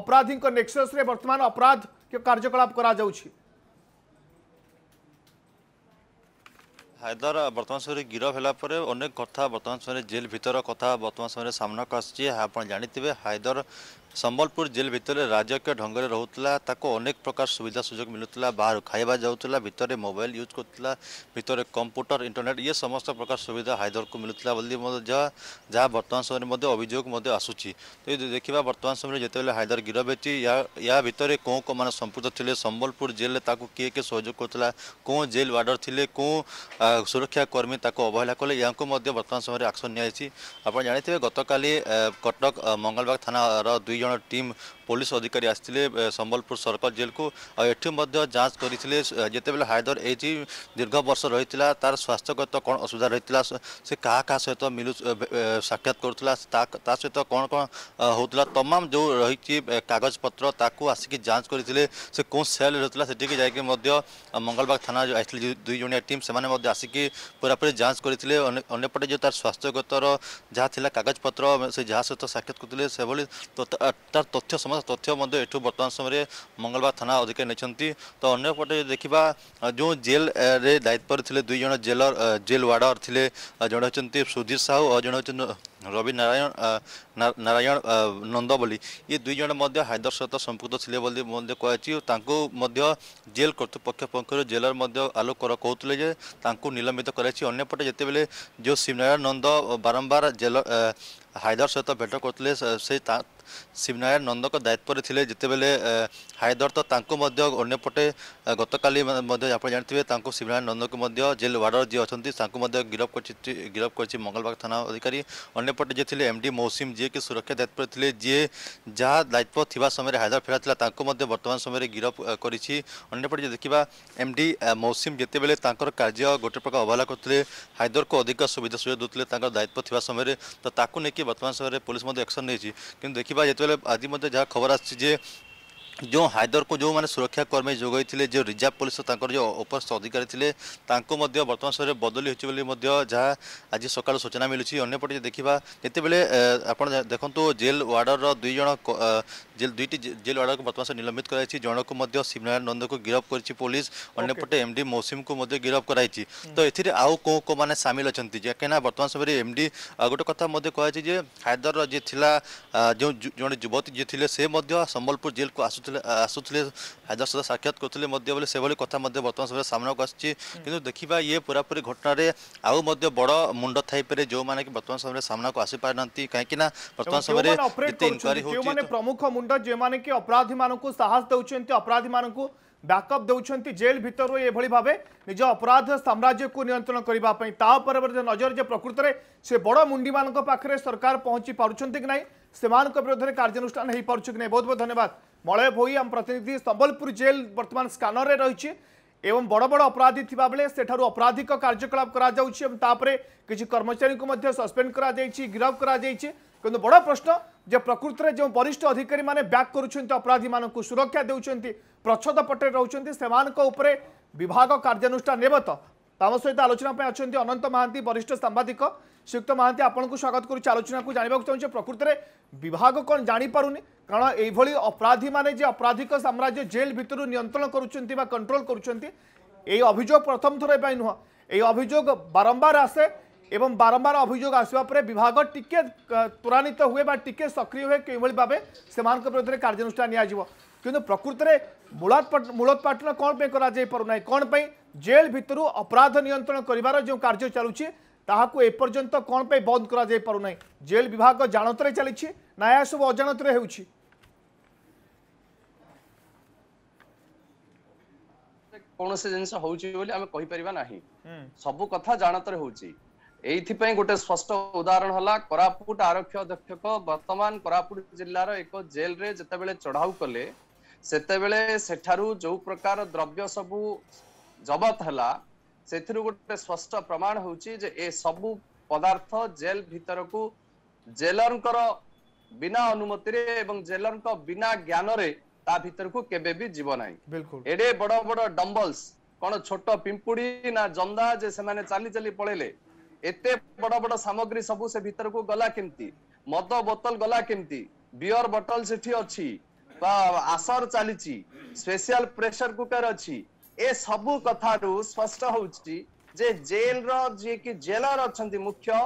ଅପରାଧୀଙ୍କ ନେକ୍ସସ୍ରେ ବର୍ତ୍ତମାନ ଅପରାଧ କାର୍ଯ୍ୟକଳାପ କରାଯାଉଛି হায়দার বর্তমান সময় গিরফ হলাপরে অনেক কথা বর্তমান সময় জেল ভিতর কথা বর্তমান সময় সামনাকু আসছে আপনার জাঁথে হায়দর সম্বলপুর জেল ভিতরে রাজকীয় ঢঙ্গরে রহুতলা তাকে অনেক প্রকার সুবিধা সুযোগ মিলুতলা বাহার খাইবা যাওতলা ভিতরে মোবাইল ইউজ করুতলা ভিতরে কম্পুটর ইন্টরনেট ইয়ে সমস্ত প্রকার সুবিধা হায়দরকু মিলুতলা বলি যা বর্তমান সময়ের মধ্যে অভিযোগ মধ্যে আসুচি তো দেখিবা বর্তমান সময়ে যেতবেলে হায়দর গিরফ হয়েছি ইয়া ভিতরে কেউ কেউ মানে সম্পৃক্ত লে সম্বলপুর জেলে তাকে কে কে সহযোগ করুতলা কেউ জেল ওয়ার্ডর লে কেউ সুরক্ষাকর্মী তাকে অবহেলা কলে ইয়াকে বর্তমান সময়ে আকশন নিয়েছি আপনার জাঁথিবে গতকালি কটক মঙ্গলবাগ থানার দুই জন on a team পুলিশ অধিকারী আসলে সম্বলপুর সর্কল জেলকু এটি যাঞ্চ করে যেতবে হায়দর এইটি দীর্ঘ বর্ষ রয়েছে তার স্বাস্থ্যগত কোণ অসুবিধা রয়েছে সে কাহা কাহা সহ মিলু সাক্ষাৎ করুলা তা সহ কোণ কোণ হোলা তমাম যে রয়েছে কাগজপত্র তাকে আসিকি যাঞ্চ করে সে কেউ সেল রয়েছে সেটিকে যাই মঙ্গলবাগ থানা আসলে দুই জনিয়া টিম সে আসিকি পুরাপুরি যাঞ্চ করে অন্যপটে যে তার স্বাস্থ্যগতর যা লা কাগজপত্র সে যা সহ সাক্ষাৎ করলে সেভাবে তার তথ্য সমস্ত ତଥ୍ୟ ମଧ୍ୟ ଏଠୁ ବର୍ତ୍ତମାନ ସମୟରେ ମଙ୍ଗଳବାର ଥାନା ଅଧିକାରୀ ନେଇଛନ୍ତି ତ ଅନ୍ୟପଟେ ଦେଖିବା ଯେଉଁ ଜେଲ୍ରେ ଦାୟିତ୍ୱରେ ଥିଲେ ଦୁଇ ଜଣ ଜେଲର ଜେଲ୍ ୱାର୍ଡର ଥିଲେ ଜଣେ ହେଉଛନ୍ତି ସୁଧୀର ସାହୁ ଆଉ ଜଣେ ହେଉଛନ୍ତି রবি নারায়ণ নারায়ণ নন্দবলি ই দুই জন হায়দর সহ সম্পৃক্ত লে বলে কুয়াছি কুযাই তাঁকু জেল কর্তৃপক্ষ পক্ষর জেলার মধ্যে আলোকর কৌলে যে তাঁকু নিলম্বিত করাইছে অন্যপটে যেতবে যে শিবনারায়ণ নন্দ বারম্বার জেল হায়দর সহ ভেট করলে সে শিবনারায়ণ নন্দক দায়িত্বরে লে যেতবে হায়দর তো তাঁকু অন্যপটে গতকালি আপনার জাঁথিবে তাঁকু শিবনারায়ণ নন্দকে জেল ওয়ার্ডর যে অনেক তাঁকু গিরফ করছে গিরফ করছে মঙ্গলবাগ থানা অধিকারী অন্য ଅନ୍ୟପଟେ ଯିଏ ଥିଲେ ଏମ୍ ଡି ମୌସୁମୀ ଯିଏକି ସୁରକ୍ଷା ଦାୟିତ୍ୱରେ ଥିଲେ ଯିଏ ଯାହା ଦାୟିତ୍ୱ ଥିବା ସମୟରେ ହାଇଦ୍ରାବାଦ ଫେରାଥିଲା ତାଙ୍କୁ ମଧ୍ୟ ବର୍ତ୍ତମାନ ସମୟରେ ଗିରଫ କରିଛି ଅନ୍ୟପଟେ ଯଦି ଦେଖିବା ଏମ୍ ଡି ମୌସୁମୀ ଯେତେବେଳେ ତାଙ୍କର କାର୍ଯ୍ୟ ଗୋଟେ ପ୍ରକାର ଅବହେଳା କରୁଥିଲେ ହାଇଦରକୁ ଅଧିକ ସୁବିଧା ସୁଯୋଗ ଦେଉଥିଲେ ତାଙ୍କର ଦାୟିତ୍ୱ ଥିବା ସମୟରେ ତ ତାକୁ ନେଇକି ବର୍ତ୍ତମାନ ସମୟରେ ପୋଲିସ ମଧ୍ୟ ଆକ୍ସନ୍ ନେଇଛି କିନ୍ତୁ ଦେଖିବା ଯେତେବେଳେ ଆଜି ମଧ୍ୟ ଯାହା ଖବର ଆସିଛି ଯେ जो ହାଇଦରକୁ ଯେଉଁମାନେ ସୁରକ୍ଷା କର୍ମୀ ଯୋଗାଇଥିଲେ ଯେଉଁ ରିଜର୍ଭ ପୋଲିସ ତାଙ୍କର ଯେଉଁ ଉପସ୍ଥିତ ଅଧିକାରୀ ଥିଲେ ତାଙ୍କୁ ମଧ୍ୟ ବର୍ତ୍ତମାନ ସମୟରେ ବଦଳି ହେଉଛି ବୋଲି ମଧ୍ୟ ଯାହା ଆଜି ସକାଳୁ ସୂଚନା ମିଳୁଛି ଅନ୍ୟପଟେ ଦେଖିବା ଯେତେବେଳେ ଆପଣ ଦେଖନ୍ତୁ ଜେଲ୍ ୱାର୍ଡରର ଦୁଇ ଜଣ ଜେଲ୍ ଦୁଇଟି ଜେଲ୍ ୱାର୍ଡରକୁ ବର୍ତ୍ତମାନ ସମୟରେ ନିଲମ୍ବିତ କରାଯାଇଛି ଜଣକୁ ମଧ୍ୟ ଶିବନାରାୟଣ ନନ୍ଦକୁ ଗିରଫ କରିଛି ପୋଲିସ ଅନ୍ୟପଟେ ଏମ୍ ଡି ମୌସୁମୀକୁ ମଧ୍ୟ ଗିରଫ କରାଯାଇଛି ତ ଏଥିରେ ଆଉ କେଉଁ କେଉଁମାନେ ସାମିଲ ଅଛନ୍ତି କାହିଁକିନା ବର୍ତ୍ତମାନ ସମୟରେ ଏମ୍ ଡି ଗୋଟେ କଥା ମଧ୍ୟ କୁହାଯାଇଛି ଯେ ହାଇଦରର ଯିଏ ଥିଲା ଯେଉଁ ଜଣେ ଯୁବତୀ ଯିଏ ଥିଲେ ସେ ମଧ୍ୟ ସମ୍ବଲପୁର ଜେଲ୍କୁ ଆସୁଥିଲେ आसुले हजार सदा साक्षात करते से कथा बर्तमान समय सामना को देखा ये पूरापूरी घटन आज बड़ मुंड थे जो मैंने कि बर्तमान समय सामना को आसी पार ना कहीं बर्तमान समय प्रमुख मुंड जो मैंने कि अपराधी मान साहस दूसरी अपराधी मान बैकअप देखते जेल भितर यह भाव निज अपराध साम्राज्य को नियंत्रण करने नजर जो प्रकृत में से बड़ मुंडी मान पाखे सरकार पहुंची पार्टी कि नहीं विरोध में कार्यानुषान पार्छ कि नहीं बहुत बहुत धन्यवाद मलय भोई आम प्रतिनिधि संबलपुर जेल बर्तमान स्कानर रही एवं बड़ बड़ अपराधी थी बेले से अपराधिक कार्यकलाप किसी कर्मचारी को सस्पेड कर गिरफ्त कर किंतु बड़ प्रश्न जे प्रकृति में जो वरिष्ठ अधिकारी मैंने ब्याक करपराधी मान सुरक्षा देवं प्रच्छद पटे रोचे से विभाग कार्यानुषान नेबत ताम सहित आलोचना अच्छा अनंत महांती वरिष्ठ सांबादिक ଶ୍ରୀଯୁକ୍ତ ମହାନ୍ତି ଆପଣଙ୍କୁ ସ୍ୱାଗତ କରୁଛି ଆଲୋଚନାକୁ ଜାଣିବାକୁ ଚାହୁଁଛେ ପ୍ରକୃତରେ ବିଭାଗ କ'ଣ ଜାଣିପାରୁନି କାରଣ ଏଇଭଳି ଅପରାଧୀମାନେ ଯେ ଅପରାଧିକ ସାମ୍ରାଜ୍ୟ ଜେଲ୍ ଭିତରୁ ନିୟନ୍ତ୍ରଣ କରୁଛନ୍ତି ବା କଣ୍ଟ୍ରୋଲ କରୁଛନ୍ତି এই অভিযোগ প্রথম থর এপাই নুহ এই অভিযোগ বারম্বার আসে এবং বারম্বার অভিযোগ আসবা পরে বিভাগ টিকে ত্বরান্বিত হুয়ে বা টিকে সক্রিয় হুয়ে কিভাবে ভাবে সে বিরুদ্ধে কার্যানুষ্ঠান নিয়াযিব কিন্তু প্রকৃতরে মূলোৎপাটন কোণ করা যাই পারু না কোণ জেল ভিতর অপরাধ নিয়ন্ত্রণ করবার যে কার্য চালুছে ତାହାକୁ ଏପର୍ଯ୍ୟନ୍ତ କ'ଣ ପାଇଁ ବନ୍ଦ କରାଯାଇପାରୁନାହିଁ ଜେଲ୍ ବିଭାଗ ଜାଣତରେ ଚାଲିଛି ନା ଏହା ସବୁ ଅଜାଣତରେ ହେଉଛି କୌଣସି ଜିନିଷ ହଉଛି ବୋଲି ଆମେ କହିପାରିବା ନାହିଁ ସବୁ କଥା ଜାଣତରେ ହଉଛି ଏଇଥିପାଇଁ ଗୋଟେ ସ୍ପଷ୍ଟ ଉଦାହରଣ ହେଲା କୋରାପୁଟ ଆରକ୍ଷୀ ଅଧ୍ୟକ୍ଷକ ବର୍ତ୍ତମାନ କୋରାପୁଟ ଜିଲ୍ଲାର ଏକ ଜେଲରେ ଯେତେବେଳେ ଚଢାଉ କଲେ ସେତେବେଳେ ସେଠାରୁ ଯୋଉ ପ୍ରକାର ଦ୍ରବ୍ୟ ସବୁ ଜବତ ହେଲା ସେଥିରୁ ଗୋଟେ ସ୍ପଷ୍ଟ ପ୍ରମାଣ ହେଉଛି ଯେ ଏ ସବୁ ପଦାର୍ଥ ଜେଲ ଭିତରକୁ ଜେଲରଙ୍କର ବିନା ଅନୁମତିରେ ଏବଂ ଜେଲରଙ୍କ ବିନା ଜ୍ଞାନରେ ତା ଭିତରକୁ କେବେ ବି ଯିବ ନାହିଁ ଏଡେ ବଡ ବଡ ଡମ୍ବଲ୍ସ କଣ ଛୋଟ ପିମ୍ପୁଡି ନା ଜନ୍ଦା ଯେ ସେମାନେ ଚାଲି ଚାଲି ପଳେଇଲେ ଏତେ ବଡ ବଡ ସାମଗ୍ରୀ ସବୁ ସେ ଭିତରକୁ ଗଲା କେମିତି ମଦ ବୋତଲ ଗଲା କେମିତି ବିୟର ବଟଲ ସେଠି ଅଛି ବା ଆସର ଚାଲିଛି ସ୍ପେଶାଲ ପ୍ରେସର କୁକର ଅଛି ଏ ସବୁ କଥାରୁ ସ୍ପଷ୍ଟ ହଉଛି ଯେ ଜେଲର ଯିଏକି ଜେଲର ଅଛନ୍ତି ମୁଖ୍ୟ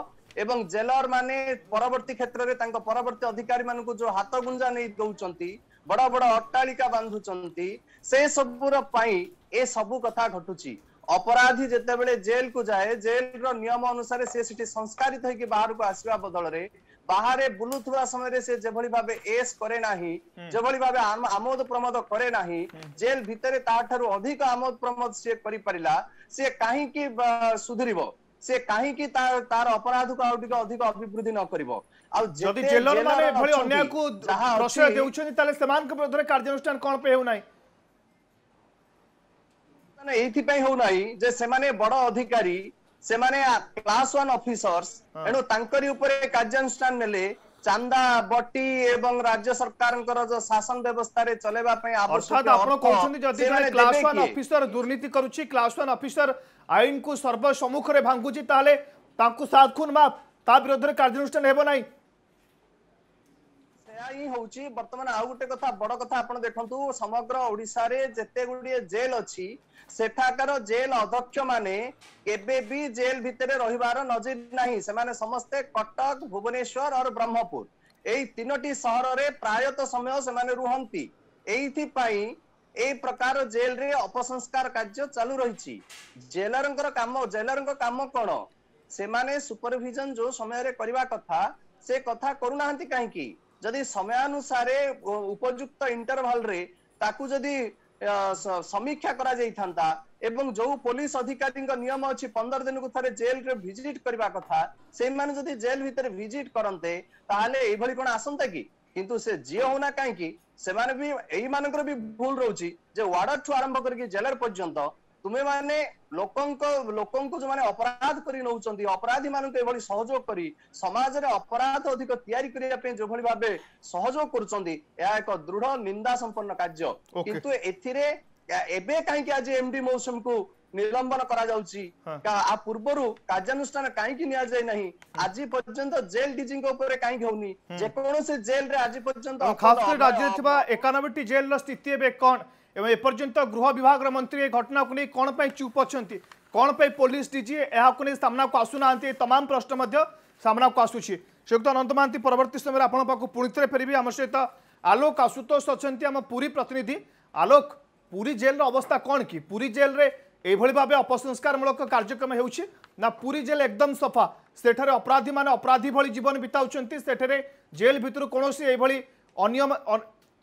ଏବଂ ଜେଲର ମାନେ ପରବର୍ତ୍ତୀ କ୍ଷେତ୍ରରେ ତାଙ୍କ ପରବର୍ତ୍ତୀ ଅଧିକାରୀ ମାନଙ୍କୁ ଯୋଉ ହାତ ଗୁଞ୍ଜା ନେଇ ଦଉଛନ୍ତି ବଡ ବଡ ଅଟ୍ଟାଳିକା ବାନ୍ଧୁଛନ୍ତି ସେ ସବୁର ପାଇଁ ଏ ସବୁ କଥା ଘଟୁଛି ଅପରାଧୀ ଯେତେବେଳେ ଜେଲକୁ ଯାଏ ଜେଲର ନିୟମ ଅନୁସାରେ ସେ ସେଠି ସଂସ୍କାରିତ ହେଇକି ବାହାରକୁ ଆସିବା ବଦଳରେ ବାହାରେ ବୁଲୁଥିବା ସମୟରେ ସେ ଯେଭଳି ଭାବେ ଏସ୍ କରେ ନାହିଁ ଯେଭଳି ଭାବେ ଆମୋଦ ପ୍ରମୋଦ କରେ ନାହିଁ ଜେଲ ଭିତରେ ତାଠାରୁ ଅଧିକ ଆମୋଦ ପ୍ରମୋଦ ସିଏ କରିପାରିଲା ସିଏ କାହିଁକି ସୁଧୁରିବ ସେ କାହିଁକି ତାର ଅପରାଧକୁ ଆଉ ଟିକେ ଅଧିକ ଅଭିବୃଦ୍ଧି ନ କରିବ ଆଉ ଯଦି ଜେଲର ମାନେ ଏଭଳି ଅନ୍ୟାୟକୁ ପ୍ରଶ୍ରୟ ଦେଉଛନ୍ତି ତାହେଲେ ସେମାନଙ୍କ ବିରୋଧରେ କାର୍ଯ୍ୟାନୁଷ୍ଠାନ କଣ ପାଇଁ ହେଉନାହିଁ ମାନେ ଏଇଥିପାଇଁ ହେଉନାହିଁ ଯେ ସେମାନେ ବଡ ଅଧିକାରୀ ସେମାନେ କ୍ଲାସ୍ ୱାନ୍ ଅଫିସର୍ସ ଏଣୁ ତାଙ୍କରି ଉପରେ କାର୍ଯ୍ୟାନୁଷ୍ଠାନ ନେଲେ ଚାନ୍ଦା ବଟି ଏବଂ ରାଜ୍ୟ ସରକାରଙ୍କର ଯୋଉ ଶାସନ ବ୍ୟବସ୍ଥାରେ ଚଲେଇବା ପାଇଁ ଅର୍ଥାତ୍ ଆପଣ କହୁଛନ୍ତି ଯଦି ଜଣେ କ୍ଲାସ୍ ୱାନ୍ ଅଫିସର ଦୁର୍ନୀତି କରୁଛି କ୍ଲାସ୍ ୱାନ୍ ଅଫିସର ଆଇନକୁ ସର୍ବସମ୍ମୁଖରେ ଭାଙ୍ଗୁଛି ତାହେଲେ ତାଙ୍କୁ ସାତ ଖୁନ୍ ମାଫ ତା ବିରୋଧରେ କାର୍ଯ୍ୟାନୁଷ୍ଠାନ ହେବ ନାହିଁ ଏହା ହିଁ ହଉଛି ବର୍ତ୍ତମାନ ଆଉ ଗୋଟେ କଥା ବଡ କଥା ଆପଣ ଦେଖନ୍ତୁ ସମଗ୍ର ଓଡିଶାରେ ଯେତେ ଗୁଡିଏ ଜେଲ୍ ଅଛି ସେଠାକାର ଜେଲ୍ ଅଧ୍ୟକ୍ଷ ମାନେ କେବେ ବି ଜେଲ୍ ଭିତରେ ରହିବାର ନଜିର ନାହିଁ ସେମାନେ ସମସ୍ତେ କଟକ ଭୁବନେଶ୍ୱର ଆଉ ବ୍ରହ୍ମପୁର ଏଇ ତିନୋଟି ସହରରେ ପ୍ରାୟତଃ ସମୟ ସେମାନେ ରୁହନ୍ତି ଏଇଥିପାଇଁ এই প্রকার জেলরে অপসংস্কার কার্য চালু রয়েছে জেলরঙ্কর কাম জেলরঙ্ক কাম কোণ সেমানে সুপরভিজন যে সময়ের করিবা কথা সে কথা করুনাহান্তি কাহিকি ଯଦି ସମୟାନୁସାରେ ଉପଯୁକ୍ତ ଇଣ୍ଟରଭାଲରେ ତାକୁ ଯଦି ସମୀକ୍ଷା କରାଯାଇଥାନ୍ତା ଏବଂ ଯୋଉ ପୋଲିସ ଅଧିକାରୀଙ୍କ ନିୟମ ଅଛି ପନ୍ଦର ଦିନକୁ ଥରେ ଜେଲରେ ଭିଜିଟ କରିବା କଥା ସେଇମାନେ ଯଦି ଜେଲ ଭିତରେ ଭିଜିଟ କରନ୍ତେ ତାହେଲେ ଏଇଭଳି କଣ ଆସନ୍ତା କି କିନ୍ତୁ ସେ ଯିଏ ହଉନା କାହିଁକି ସେମାନେ ବି ଏଇମାନଙ୍କର ବି ଭୁଲ ରହୁଛି ଯେ ୱାର୍ଡର ଠୁ ଆରମ୍ଭ କରିକି ଜେଲର ପର୍ଯ୍ୟନ୍ତ ତୁମେମାନେ ଲୋକଙ୍କ ଲୋକଙ୍କୁ ଯୋଉମାନେ ଅପରାଧ କରି ନଉଛନ୍ତି ଅପରାଧୀ ମାନଙ୍କୁ ଏଭଳି ସହଯୋଗ କରି ସମାଜରେ ଅପରାଧ ଅଧିକ ତିଆରି କରିବା ପାଇଁ ଯୋଉଭଳି ଭାବେ ସହଯୋଗ କରୁଛନ୍ତି ଏହା ଏକ ଦୃଢ ନିନ୍ଦା ସମ୍ପନ୍ନ କାର୍ଯ୍ୟ କିନ୍ତୁ ଏଥିରେ ଏବେ କାହିଁକି ଆଜି ଏମଡି ମୌସୁମୀକୁ ନିଲମ୍ବନ କରାଯାଉଛି ଆ ପୂର୍ବରୁ କାର୍ଯ୍ୟାନୁଷ୍ଠାନ କାହିଁକି ନିଆଯାଇ ନାହିଁ ଆଜି ପର୍ଯ୍ୟନ୍ତ ଜେଲ ଡିଜିଙ୍କ ଉପରେ କାହିଁକି ହଉନି ଯେକୌଣସି ଜେଲରେ ଆଜି ପର୍ଯ୍ୟନ୍ତ ଖାସ କରି ରାଜ୍ୟରେ ଥିବା ଏକାନବେଟି ଜେଲର ସ୍ଥିତି ଏବେ କ'ଣ এবং এপর্যন্ত গৃহ বিভাগের মন্ত্রী এই ঘটনাকে নিয়ে কোণ পাই চুপ অনেক কোণ পাই পুলিশ ডিজি এখন সামনাকু আসু না এই তমাম প্রশ্ন সামনাকু আসুছি শ্রীযুক্ত অনন্ত মহাନ୍ତି পরবর্তী সময় আপনার পাখু পুঁথরে ফেরবি আমার সহ আলোক আশুতোষ অনেক আমার পুরী প্রতিনিধি আলোক পুরী জেলর অবস্থা কণ কি পুরী জেলরে এইভাবে ভাবে অপসংস্কারমূলক কার্যক্রম হচ্ছে না পুরী জেল একদম সফা সেঠার অপরাধী মানে অপরাধী ভি জীবন বিতাউছেন সেঠারে জেল ভিতর কোণী এইভাবে অনিয়ম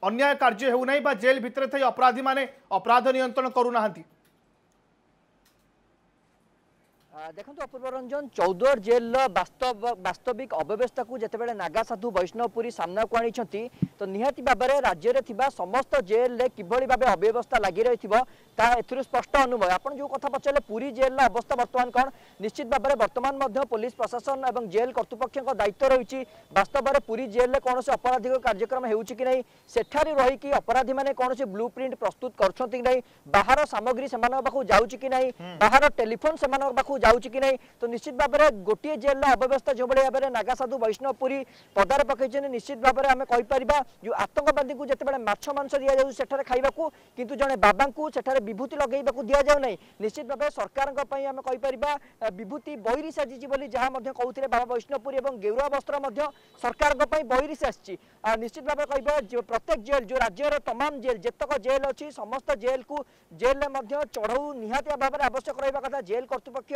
ଅନ୍ୟାୟ କାର୍ଯ୍ୟ ହେଉନାହିଁ ବା ଜେଲ୍ ଭିତରେ ଥାଇ ଅପରାଧୀମାନେ ଅପରାଧ ନିୟନ୍ତ୍ରଣ କରୁନାହାନ୍ତି ଦେଖନ୍ତୁ ଅପୂର୍ବ ରଞ୍ଜନ ଚୌଦ୍ୱାର ଜେଲର ବାସ୍ତବ ବାସ୍ତବିକ ଅବ୍ୟବସ୍ଥାକୁ ଯେତେବେଳେ ନାଗାସାଧୁ ବୈଷ୍ଣବପୁରୀ ସାମ୍ନାକୁ ଆଣିଛନ୍ତି ତ ନିହାତି ଭାବରେ ରାଜ୍ୟରେ ଥିବା ସମସ୍ତ ଜେଲରେ କିଭଳି ଭାବେ ଅବ୍ୟବସ୍ଥା ଲାଗି ରହିଥିବ ତାହା ଏଥିରୁ ସ୍ପଷ୍ଟ ଅନୁଭବ ଆପଣ ଯେଉଁ କଥା ପଚାରିଲେ ପୁରୀ ଜେଲର ଅବସ୍ଥା ବର୍ତ୍ତମାନ କ'ଣ ନିଶ୍ଚିତ ଭାବରେ ବର୍ତ୍ତମାନ ମଧ୍ୟ ପୋଲିସ ପ୍ରଶାସନ ଏବଂ ଜେଲ କର୍ତ୍ତୃପକ୍ଷଙ୍କ ଦାୟିତ୍ୱ ରହିଛି ବାସ୍ତବରେ ପୁରୀ ଜେଲରେ କୌଣସି ଅପରାଧିକ କାର୍ଯ୍ୟକ୍ରମ ହେଉଛି କି ନାହିଁ ସେଠାରେ ରହିକି ଅପରାଧୀମାନେ କୌଣସି ବ୍ଲୁ ପ୍ରିଣ୍ଟ ପ୍ରସ୍ତୁତ କରୁଛନ୍ତି କି ନାହିଁ ବାହାର ସାମଗ୍ରୀ ସେମାନଙ୍କ ପାଖକୁ ଯାଉଛି କି ନାହିଁ ବାହାର ଟେଲିଫୋନ ସେମାନଙ୍କ ପାଖକୁ যাচ্ছে কি না তো নিশ্চিত ভাবে গোটিয়ে জেলর অব্যবস্থা যেভাবে ভাবে নাগাসাধু বৈষ্ণবপুরী পদার পকাইছেন নিশ্চিত ভাবে আমি কইপারা যে আতঙ্কবাদী যেতবে মাছ মাংস দিয়া যাচ্ছে সেঠার খাইবা কিন্তু জন বাবা সেঠার বিভূতি লগাইবা দিয়া যাও না নিশ্চিত ভাবে সরকার আমি কইপারা বিভূতি বৈরিশ আসিছি বলে যা কৌলে বাবা বৈষ্ণবপুরী এবং গেরুয়া বস্ত্র সরকার বৈরিশ আসছে নিশ্চিত ভাবে কহবা প্রত্যেক জেল যে রাজ্যের তমাম জেল যেতক জেল অ সমস্ত জেল কু জেল চড়াও নিহতি ভাবে আবশ্যক রহবা কথা জেল কর্তৃপক্ষ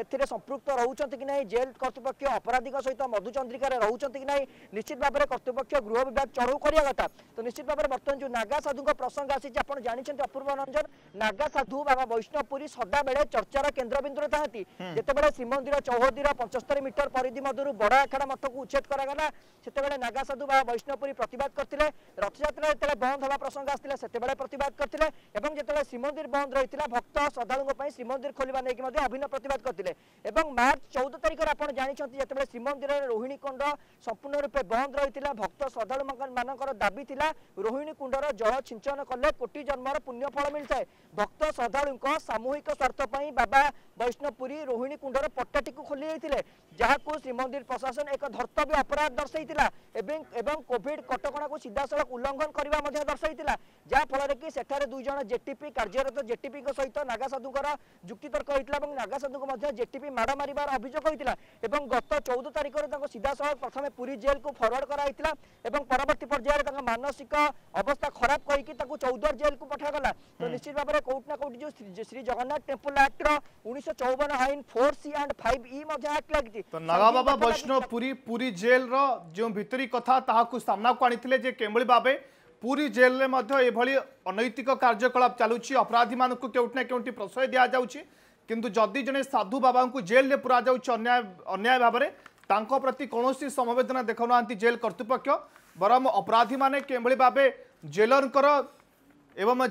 ଏଥିରେ ସମ୍ପୃକ୍ତ ରହୁଛନ୍ତି କି ନାହିଁ ଜେଲ୍ କର୍ତ୍ତୃପକ୍ଷ ଅପରାଧୀଙ୍କ ସହିତ ମଧୁଚନ୍ଦ୍ରିକାରେ ରହୁଛନ୍ତି କି ନାହିଁ ନିଶ୍ଚିତ ଭାବରେ କର୍ତ୍ତୃପକ୍ଷ ଗୃହ ବିଭାଗ ଚଢ଼ଉ କରିବା କଥା ତ ନିଶ୍ଚିତ ଭାବରେ ବର୍ତ୍ତମାନ ଯେଉଁ ନାଗା ସାଧୁଙ୍କ ପ୍ରସଙ୍ଗ ଆସିଛି ଆପଣ ଜାଣିଛନ୍ତି ଅପୂର୍ବ ରଞ୍ଜନ ନାଗା ସାଧୁ ବାବା ବୈଷ୍ଣବପୁରୀ ସଦାବେଳେ ଚର୍ଚ୍ଚାର କେନ୍ଦ୍ରବିନ୍ଦୁରେ ଥାନ୍ତି ଯେତେବେଳେ ଶ୍ରୀମନ୍ଦିର ଚୌହଦୀର ପଞ୍ଚସ୍ତରୀ ମିଟର ପରିଧି ମଧ୍ୟରୁ ବଡ଼ ଆଖାଡ଼ା ମଠକୁ ଉଚ୍ଛେଦ କରାଗଲା ସେତେବେଳେ ନାଗା ସାଧୁ ବାବା ବୈଷ୍ଣବପୁରୀ ପ୍ରତିବାଦ କରିଥିଲେ ରଥଯାତ୍ରା ଯେତେବେଳେ ବନ୍ଦ ହେବା ପ୍ରସଙ୍ଗ ଆସିଥିଲା ସେତେବେଳେ ପ୍ରତିବାଦ କରିଥିଲେ ଏବଂ ଯେତେବେଳେ ଶ୍ରୀମନ୍ଦିର ବନ୍ଦ ରହିଥିଲା ଭକ୍ତ ଶ୍ରଦ୍ଧାଳୁଙ୍କ ପାଇଁ ଶ୍ରୀମନ୍ଦିର ଖୋଲିବା ନେଇକି ମଧ୍ୟ ଅଭିନ୍ନ ପ୍ରତିବାଦ ପ୍ରତିବାଦ କରିଥିଲେ ଏବଂ ମାର୍ଚ୍ଚ ଚଉଦ ତାରିଖରେ ଆପଣ ଜାଣିଛନ୍ତି ଯେତେବେଳେ ଶ୍ରୀମନ୍ଦିରରେ ରୋହିଣୀ କୁଣ୍ଡ ସମ୍ପୂର୍ଣ୍ଣ ରୂପେ ବନ୍ଦ ରହିଥିଲା ଭକ୍ତ ଶ୍ରଦ୍ଧାଳୁମାନଙ୍କର ଦାବି ଥିଲା ରୋହିଣୀ କୁଣ୍ଡର ଜଳ ଛିଞ୍ଚନ କଲେ କୋଟି ଜନ୍ମର ପୁଣ୍ୟଫଳ ମିଳିଥାଏ ଭକ୍ତ ଶ୍ରଦ୍ଧାଳୁଙ୍କ ସାମୂହିକ ସ୍ୱାର୍ଥ ପାଇଁ ବାବା ବୈଷ୍ଣବପୁରୀ ରୋହିଣୀ କୁଣ୍ଡର ପଟାଟିକୁ ଖୋଲି ଯାଇଥିଲେ ଯାହାକୁ ଶ୍ରୀମନ୍ଦିର ପ୍ରଶାସନ ଏକ ଧର୍ତ୍ତବ୍ୟ ଅପରାଧ ଦର୍ଶାଇଥିଲା ଏବଂ ଏବଂ କୋଭିଡ କଟକଣାକୁ ସିଧାସଳଖ ଉଲ୍ଲଂଘନ କରିବା ମଧ୍ୟ ଦର୍ଶାଇଥିଲା ଯାହାଫଳରେ କି ସେଠାରେ ଦୁଇ ଜଣ ଜେଟିପି କାର୍ଯ୍ୟରତ ଜେଟିପିଙ୍କ ସହିତ ନାଗାସାଧୁଙ୍କର ଯୁକ୍ତିତର୍କ ହୋଇଥିଲା ଏବଂ ନାଗାସାଧୁଙ୍କୁ ମଧ୍ୟ ଜେଟିପି ମାଡ଼ ମାରିବାର ଅଭିଯୋଗ ହୋଇଥିଲା ଏବଂ ଗତ ଚଉଦ ତାରିଖରେ ତାଙ୍କୁ ସିଧାସଳଖ ପ୍ରଥମେ ପୁରୀ ଜେଲ୍କୁ ଫରୱାର୍ଡ କରାଯାଇଥିଲା ଏବଂ ପରବର୍ତ୍ତୀ ପର୍ଯ୍ୟାୟରେ ତାଙ୍କ ମାନସିକ ଅବସ୍ଥା ଖରାପ କହିକି ତାଙ୍କୁ ଚୌଦ୍ୱାର ଜେଲ୍କୁ ପଠାଗଲା ତ ନିଶ୍ଚିତ ଭାବରେ କୋଉଠି ନା କୋଉଠି ଯେଉଁ ଶ୍ରୀ ଜଗନ୍ନାଥ ଟେମ୍ପଲ୍ ଆକ୍ଟର ଉଣେଇଶହ ଚଉବନ ଆଇନ four C and five E ମଧ୍ୟ ଆକ୍ଟ ଲାଗିଛି तो नागा बाबा वैष्णवपुरी पुरी जेल रो जो भितरी कथा ताकू सामना को आनी जे केमली बाबे पुरी जेल में यह अनैतिक कार्यकलाप चलुची अपराधी मान केउठना केउठी प्रश्रय दि जाऊँगी किंतु जदि जड़े साधु बाबा को जेल में पुरा जान्याय अन्याय भाव में प्रति कौन समबेदना देखा जेल कर्तृपक्ष बरम अपराधी मैंने किभली भाव जेलर एवं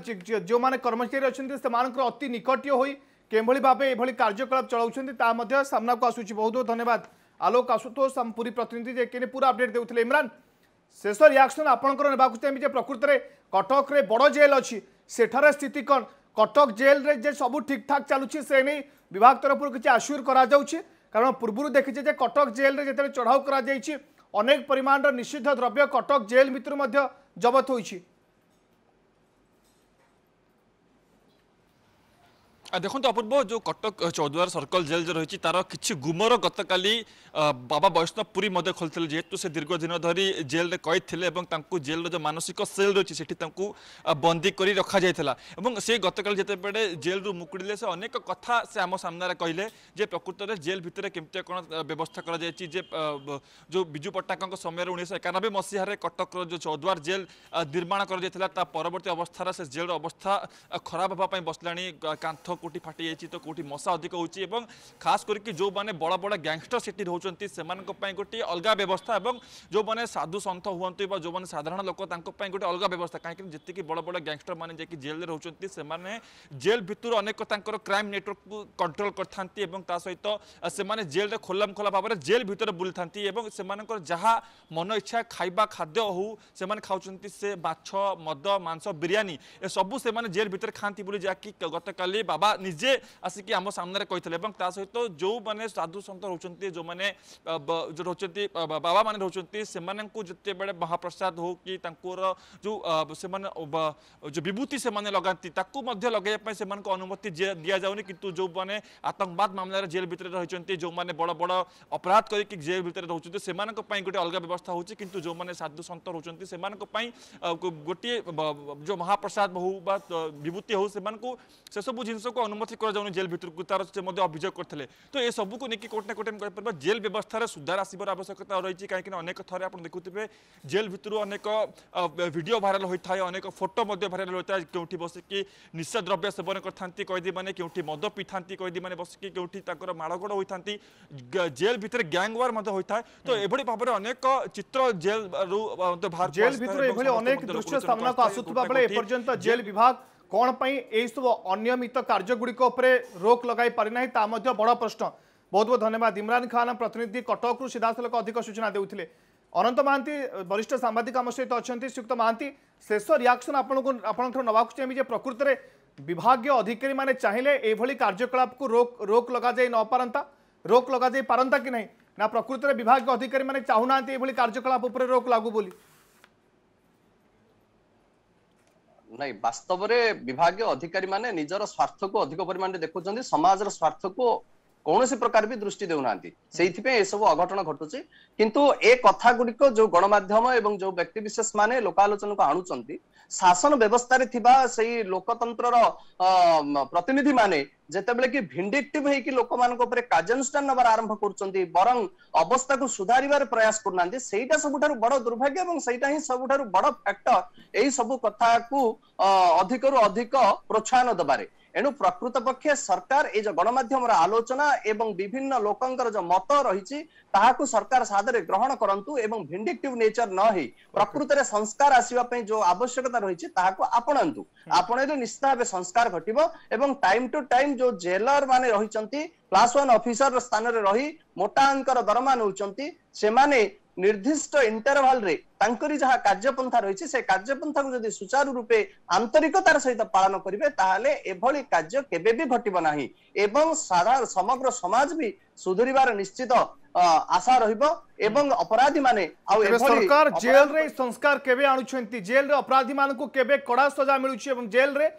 जो मैंने कर्मचारी अच्छा से अति निकटीय हुई কেমভাবে ভাবে এইভাবে কার্যকলাপ চলাউছেন তা মধ্যে সামনাকু আসুচি বহুত বহুত ধন্যবাদ আলোক আশুতোষ পুরী প্রতিনিধি যে কিনে পুরো আপডেট দেউলে ইমরান শেষ রিয়াকশন আপনার নেওয়া চাইবি যে প্রকৃতরে কটকরে বড় জেল অছি সেঠার স্থিতি কন কটক জেলরে যে সব ঠিকঠাক চালুছি সে নেই বিভাগ তরফ কিছু আশ্যুর করা যাচ্ছে কারণ পূর্বর দেখিছে যে কটক জেলরে যেতে চড়াও করা যাইছি অনেক পরিমাণর নিষিদ্ধ দ্রব্য কটক জেল ভিতর মধ্য জবত হয়েছে ଦେଖନ୍ତୁ ଅପୂର୍ବ ଯେଉଁ କଟକ ଚୌଦ୍ୱାର ସର୍କଲ ଜେଲ୍ ଯେଉଁ ରହିଛି ତାର କିଛି ଗୁମର ଗତକାଲି ବାବା ବୈଷ୍ଣବ ପୁରୀ ମଧ୍ୟ ଖୋଲିଥିଲେ ଯେହେତୁ ସେ ଦୀର୍ଘ ଦିନ ଧରି ଜେଲ୍ରେ କଏଦ ଥିଲେ ଏବଂ ତାଙ୍କୁ ଜେଲ୍ର ଯେଉଁ ମାନସିକ ସେଲ୍ ରହିଛି ସେଠି ତାଙ୍କୁ ବନ୍ଦୀ କରି ରଖାଯାଇଥିଲା ଏବଂ ସେ ଗତକାଲି ଯେତେବେଳେ ଜେଲ୍ରୁ ମୁକୁଡ଼ିଲେ ସେ ଅନେକ କଥା ସେ ଆମ ସାମ୍ନାରେ କହିଲେ ଯେ ପ୍ରକୃତରେ ଜେଲ୍ ଭିତରେ କେମିତି କ'ଣ ବ୍ୟବସ୍ଥା କରାଯାଇଛି ଯେ ଯେଉଁ ବିଜୁ ପଟ୍ଟନାୟକଙ୍କ ସମୟରେ ଉଣେଇଶହ ଏକାନବେ ମସିହାରେ କଟକର ଯେଉଁ ଚୌଦ୍ୱାର ଜେଲ୍ ନିର୍ମାଣ କରାଯାଇଥିଲା ତା ପରବର୍ତ୍ତୀ ଅବସ୍ଥାରେ ସେ ଜେଲ୍ର ଅବସ୍ଥା ଖରାପ ହେବା ପାଇଁ ବସିଲାଣି କାନ୍ଥ কোটি ফাটি যাই তো কোটি মশা অধিক হচ্ছে এবং খাস করি যে বড় বড় গ্যাংস্টর সেটি রয়েছেন সে গোটি অলগা ব্যবস্থা এবং যে সাধু সন্থ হুম বা যে সাধারণ লোক তাঁপাই গোটে অলগা ব্যবস্থা কিন্তু যেতে বড় বড় গ্যাংস্টর মানে যাই জেলে রয়েছেন সে জেল ভিতর অনেক তাঁর ক্রাইম নেটওয়ার্ক কন্ট্রোল করে থাকে এবং তা সহ সে জেলে খোলাম খোলা ভাবে জেল ভিতরে বুলি থাকে এবং সে যা মন ইচ্ছা খাইবা খাদ্য হো সে খাওছেন সে মাছ মদ মাংস বিরিয়ানি এসবু সে জেল ভিতরে খাঁতি বলে যা কি গতকাল বাবা निजे आसिक आम सामने कही सहित जो मैंने साधु सन्त रोते जो मैंने जो रोचा बाबा मान रोचे जिते महाप्रसाद हो कि जो विभूति से लगाती लगे अनुमति दि जाऊनि कितु जो मैंने आतंकवाद मामलें जेल भितर रही जो मैंने बड़ बड़ अपराध कर जेल भितर रोचे गोटे अलग व्यवस्था होती कि जो मैंने साधु सन्त रोचा गोटे जो महाप्रसाद हो विभूति हो सब जिनको अनुमति जेल भितर तार से अभियोग करते तो ये सबको लेकिन कौट ना कौटे कहीपर जेल व्यवस्था सुधार आसवर आवश्यकता रही कहीं अनेक थे आप देखुए जेल भितर अनेक भिड भाइराल होता है अनेक फोटो भाइराल होता है क्योंकि बसिक निशा द्रव्य सेवन करते कैदी मैंने क्योंकि मद पिथा कैदी मैंने बसिक क्योंकि माड़गोड़ होता जेल भितर गैंग वार होता है तो यह भाव में अनेक चित्र जेल जेल भितर अनेक दृश्य सामना आसुवा बेले विभाग କ'ଣ ପାଇଁ ଏହିସବୁ ଅନିୟମିତ କାର୍ଯ୍ୟଗୁଡ଼ିକ ଉପରେ ରୋକ ଲଗାଇ ପାରିନାହିଁ ତାହା ମଧ୍ୟ ବଡ଼ ପ୍ରଶ୍ନ ବହୁତ ବହୁତ ଧନ୍ୟବାଦ ଇମ୍ରାନ ଖାନ ପ୍ରତିନିଧି କଟକରୁ ସିଧାସଳଖ ଅଧିକ ସୂଚନା ଦେଉଥିଲେ ଅନନ୍ତ ମହାନ୍ତି ବରିଷ୍ଠ ସାମ୍ବାଦିକ ଆମ ସହିତ ଅଛନ୍ତି ଶ୍ରୀଯୁକ୍ତ ମହାନ୍ତି ଶେଷ ରିଆକ୍ସନ୍ ଆପଣଙ୍କୁ ଆପଣଙ୍କଠାରୁ ନେବାକୁ ଚାହିଁବି ଯେ ପ୍ରକୃତରେ ବିଭାଗୀୟ ଅଧିକାରୀମାନେ ଚାହିଁଲେ ଏଭଳି କାର୍ଯ୍ୟକଳାପକୁ ରୋକ ରୋକ ଲଗାଯାଇ ନପାରନ୍ତା ରୋକ ଲଗାଯାଇ ପାରନ୍ତା କି ନାହିଁ ନା ପ୍ରକୃତରେ ବିଭାଗୀୟ ଅଧିକାରୀମାନେ ଚାହୁଁନାହାନ୍ତି ଏଭଳି କାର୍ଯ୍ୟକଳାପ ଉପରେ ରୋକ ଲାଗୁ ବୋଲି ନାଇଁ ବାସ୍ତବରେ ବିଭାଗୀୟ ଅଧିକାରୀ ମାନେ ନିଜର ସ୍ୱାର୍ଥକୁ ଅଧିକ ପରିମାଣରେ ଦେଖୁଛନ୍ତି ସମାଜର ସ୍ୱାର୍ଥକୁ କୌଣସି ପ୍ରକାର ବି ଦୃଷ୍ଟି ଦେଉନାହାନ୍ତି ସେଇଥିପାଇଁ ଏସବୁ ଅଘଟଣ ଘଟୁଛି କିନ୍ତୁ ଏ କଥା ଗୁଡିକ ଯୋଉ ଗଣମାଧ୍ୟମ ଏବଂ ଯୋଉ ବ୍ୟକ୍ତି ବିଶେଷ ମାନେ ଲୋକାଲୋଚନକୁ ଆଣୁଛନ୍ତି ଶାସନ ବ୍ୟବସ୍ଥାରେ ଥିବା ସେଇ ଲୋକତନ୍ତ୍ରର ପ୍ରତିନିଧି ମାନେ ଯେତେବେଳେ କି ଭିଣ୍ଡିକ୍ଟିଭ ହେଇକି ଲୋକମାନଙ୍କ ଉପରେ କାର୍ଯ୍ୟାନୁଷ୍ଠାନ ନେବାର ଆରମ୍ଭ କରୁଛନ୍ତି ବରଂ ଅବସ୍ଥାକୁ ସୁଧାରିବାର ପ୍ରୟାସ କରୁନାହାନ୍ତି ସେଇଟା ସବୁଠାରୁ ବଡ ଦୁର୍ଭାଗ୍ୟ ଏବଂ ସେଇଟା ହିଁ ସବୁଠାରୁ ବଡ ଫ୍ୟାକ୍ଟର ଏହି ସବୁ କଥାକୁ ଅଧିକରୁ ଅଧିକ ପ୍ରୋତ୍ସାହନ ଦେବାରେ ଏଣୁ ପ୍ରକୃତ ପକ୍ଷେ ସରକାର ଏଇ ଯୋଉ ଗଣମାଧ୍ୟମର ଆଲୋଚନା ଏବଂ ବିଭିନ୍ନ ଲୋକଙ୍କର ଯୋଉ ମତ ରହିଛି ତାହାକୁ ସରକାର ସାଦରେ ଗ୍ରହଣ କରନ୍ତୁ ଏବଂ ଭିଣ୍ଡିକ୍ଟିଭ ନେଚର ନ ହେଇ ପ୍ରକୃତରେ ସଂସ୍କାର ଆସିବା ପାଇଁ ଯୋଉ ଆବଶ୍ୟକତା ରହିଛି ତାହାକୁ ଆପଣାନ୍ତୁ ଆପଣେଇଲେ ନିଶ୍ଚିତ ଭାବେ ସଂସ୍କାର ଘଟିବ ଏବଂ ଟାଇମ ଟୁ ଟାଇମ ଯୋଉ ଜେଲର ମାନେ ରହିଛନ୍ତି କ୍ଲାସ ୱାନ୍ ଅଫିସର ସ୍ଥାନରେ ରହି ମୋଟା ଅଙ୍କର ଦରମା ନେଉଛନ୍ତି ସେମାନେ ନିର୍ଦ୍ଦିଷ୍ଟ ଇଣ୍ଟରଭାଲରେ ତାଙ୍କରି ଯାହା କାର୍ଯ୍ୟପନ୍ଥା ରହିଛି ସେ କାର୍ଯ୍ୟପନ୍ଥାକୁ ଯଦି ସୁଚାରୁ ରୂପେ ଆନ୍ତରିକତାର ସହିତ ପାଳନ କରିବେ ତାହେଲେ ଏଭଳି କାର୍ଯ୍ୟ କେବେ ବି ଘଟିବ ନାହିଁ ଏବଂ ସାଧାରଣ ସମଗ୍ର ସମାଜ ବି ସୁଧୁରିବାର ନିଶ୍ଚିତ ଆଶା ରହିବ ଏବଂ ଅପରାଧୀମାନେ ଆଉ ସରକାର ଜେଲରେ ସଂସ୍କାର କେବେ ଆଣୁଛନ୍ତି ଜେଲରେ ଅପରାଧୀମାନଙ୍କୁ କେବେ କଡା ସଜା ମିଳୁଛି ଏବଂ ଜେଲରେ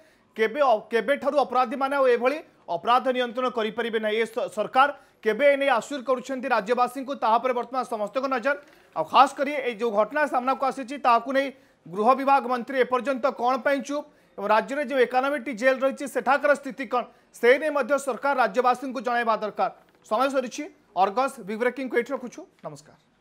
କେବେ କେବେଠାରୁ ଅପରାଧୀମାନେ ଆଉ ଏଭଳି अपराध नियंत्रण करेंगे ना ये सरकार केवे एने आश्वर कर राज्यवासी को तापर बर्तमान समस्त नजर आ खासकर जो घटना सामना को आसी नहीं गृह विभाग मंत्री एपर्तंत कौन पाई चुप और राज्य में जो एकानबे टी जेल रही सेठाकर स्थिति कौन से नहीं सरकार राज्यवासी को जनवा दरकार समय सर अर्गस विग्रेकिंग ब्रेकिंग ये रखु नमस्कार